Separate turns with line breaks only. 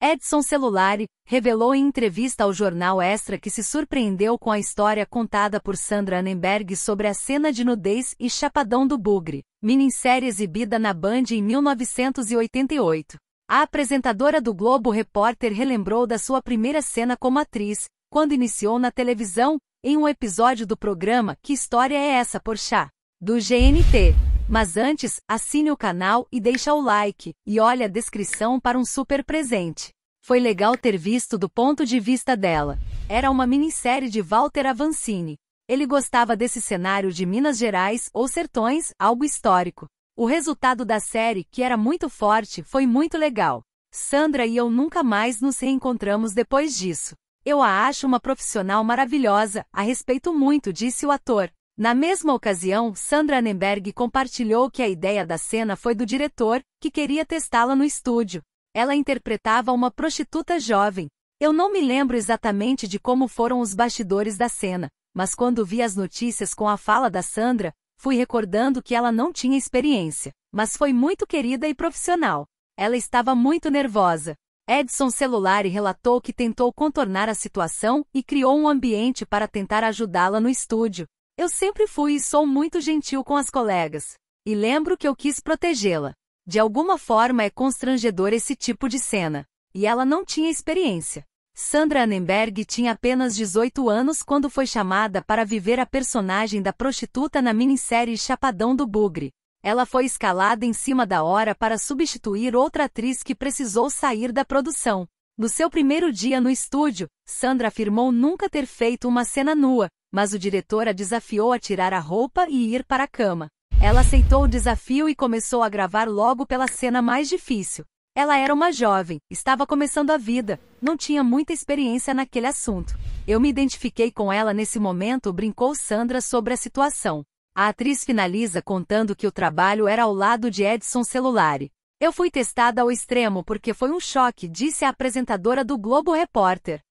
Edson Celulari revelou em entrevista ao jornal Extra que se surpreendeu com a história contada por Sandra Annenberg sobre a cena de nudez e Chapadão do Bugre, minissérie exibida na Band em 1988. A apresentadora do Globo Repórter relembrou da sua primeira cena como atriz, quando iniciou na televisão, em um episódio do programa Que História é Essa, por chá, do GNT. Mas antes, assine o canal e deixa o like, e olhe a descrição para um super presente. Foi legal ter visto do ponto de vista dela. Era uma minissérie de Walter Avancini. Ele gostava desse cenário de Minas Gerais ou Sertões, algo histórico. O resultado da série, que era muito forte, foi muito legal. Sandra e eu nunca mais nos reencontramos depois disso. Eu a acho uma profissional maravilhosa, a respeito muito, disse o ator. Na mesma ocasião, Sandra Annenberg compartilhou que a ideia da cena foi do diretor, que queria testá-la no estúdio. Ela interpretava uma prostituta jovem. Eu não me lembro exatamente de como foram os bastidores da cena, mas quando vi as notícias com a fala da Sandra, fui recordando que ela não tinha experiência, mas foi muito querida e profissional. Ela estava muito nervosa. Edson Celulari relatou que tentou contornar a situação e criou um ambiente para tentar ajudá-la no estúdio. Eu sempre fui e sou muito gentil com as colegas. E lembro que eu quis protegê-la. De alguma forma é constrangedor esse tipo de cena. E ela não tinha experiência. Sandra Annenberg tinha apenas 18 anos quando foi chamada para viver a personagem da prostituta na minissérie Chapadão do Bugre. Ela foi escalada em cima da hora para substituir outra atriz que precisou sair da produção. No seu primeiro dia no estúdio, Sandra afirmou nunca ter feito uma cena nua, mas o diretor a desafiou a tirar a roupa e ir para a cama. Ela aceitou o desafio e começou a gravar logo pela cena mais difícil. Ela era uma jovem, estava começando a vida, não tinha muita experiência naquele assunto. Eu me identifiquei com ela nesse momento, brincou Sandra sobre a situação. A atriz finaliza contando que o trabalho era ao lado de Edson Celulari. Eu fui testada ao extremo porque foi um choque, disse a apresentadora do Globo Repórter.